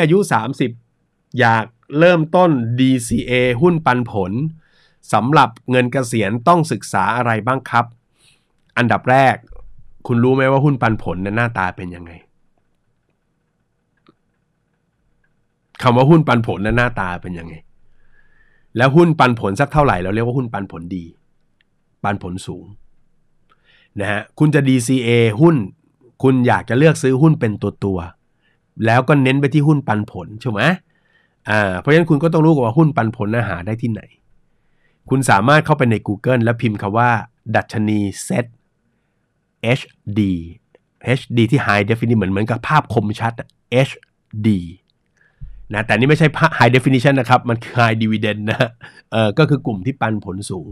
อายุ 30 อยากเริ่มต้น DCA หุ้นปันผลสำหรับเงินเกษียณต้องศึกษาอะไรบ้างครับ อันดับแรก คุณรู้ไหมว่าหุ้นปันผลนั้นหน้าตาเป็นยังไงคำว่าหุ้นปันผลนั้นหน้าตาเป็นยังไง แล้วหุ้นปันผลสักเท่าไหร่เราเรียกว่าหุ้นปันผลดี ปันผลสูงนะฮะคุณจะ DCA หุ้น คุณอยากจะเลือกซื้อหุ้นเป็นตัวตัวแล้วก็เน้นไปที่หุ้นปันผลใช่ไหมอ่าเพราะฉะนั้นคุณก็ต้องรู้ว่าหุ้นปันผลนหาได้ที่ไหน คุณสามารถเข้าไปใน Google แล้วพิมพ์คำว่าดัชนีเซ็ต HD HD ที่ High Definition เหมือนเหมือนกับ ภาพคมชัด HD นะ แต่นี่ไม่ใช่ High Definition นะครับ มันคือ High Dividend นะเออก็คือกลุ่มที่ปันผลสูง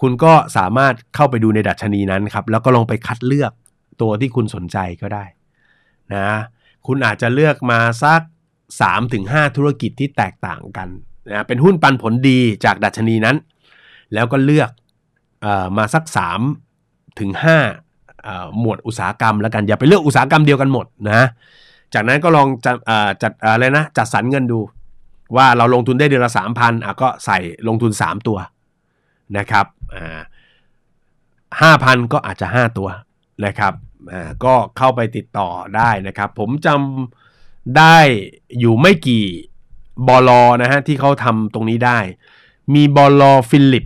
คุณก็สามารถเข้าไปดูในดัชนีนั้นครับ แล้วก็ลองไปคัดเลือกตัวที่คุณสนใจก็ได้ นะคุณอาจจะเลือกมาสัก 3-5 ธุรกิจที่แตกต่างกันนะเป็นหุ้นปันผลดีจากดัชนีนั้น แล้วก็เลือกอมาสัก3ถึง5หมวดอุตสาหกรรมแล้วกันอย่าไปเลือกอุตสาหกรรมเดียวกันหมดนะจากนั้นก็ลองจัดจัดอะไรนะจัดสรรเงินดู ว่าเราลงทุนได้เดือนละสามพันอ่ะก็ใส่ลงทุน 3 ตัวนะครับห้าพันก็อาจจะ5 ตัวนะครับก็เข้าไปติดต่อได้นะครับ ผมจำได้อยู่ไม่กี่บอลอนะฮะที่เขาทำตรงนี้ได้ มีบอลอฟิลิป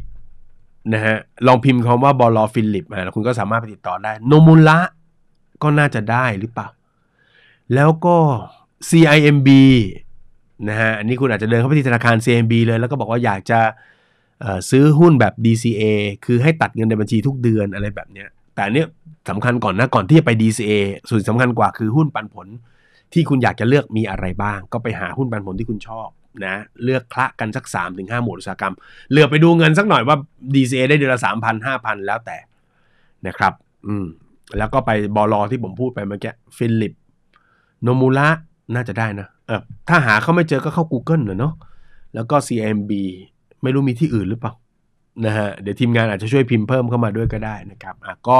นะฮะลองพิมพ์คำว่าบอลอฟิลิปนะคุณก็สามารถไปติดต่อได้โนมูละก็น่าจะได้หรือเปล่า แล้วก็ CIMB นะฮะอันนี้คุณอาจจะเดินเข้าไปที่ธนาคาร CMB เลยแล้วก็บอกว่าอยากจะซื้อหุ้นแบบ DCA คือให้ตัดเงินในบัญชีทุกเดือนอะไรแบบเนี้ยแต่เนี้ยสำคัญก่อนนะ ก่อนที่จะไป DCA ส่วนสำคัญกว่าคือหุ้นปันผลที่คุณอยากจะเลือกมีอะไรบ้าง ก็ไปหาหุ้นปันผลที่คุณชอบนะเลือกคละกันสัก3าถึงห้าหมวดอุตสาหกรรมเหลือไปดูเงินสักหน่อยว่า DCA ได้เดือนละสามพันห้าพันแล้วแต่นะครับอืมแล้วก็ไปบอลอที่ผมพูดไปเมื่อกี้ฟิลิปโนมูระน่าจะได้นะเออถ้าหาเขาไม่เจอก็เข้า Google เหรอเนาะแล้วก็ CMB ไม่รู้มีที่อื่นหรือเปล่านะฮะเดี๋ยวทีมงานอาจจะช่วยพิมพ์เพิ่มเข้ามาด้วยก็ได้นะครับอ่ะก็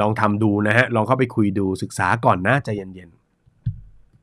ลองทำดูนะฮะ ลองเข้าไปคุยดูศึกษาก่อนนะใจเย็นๆ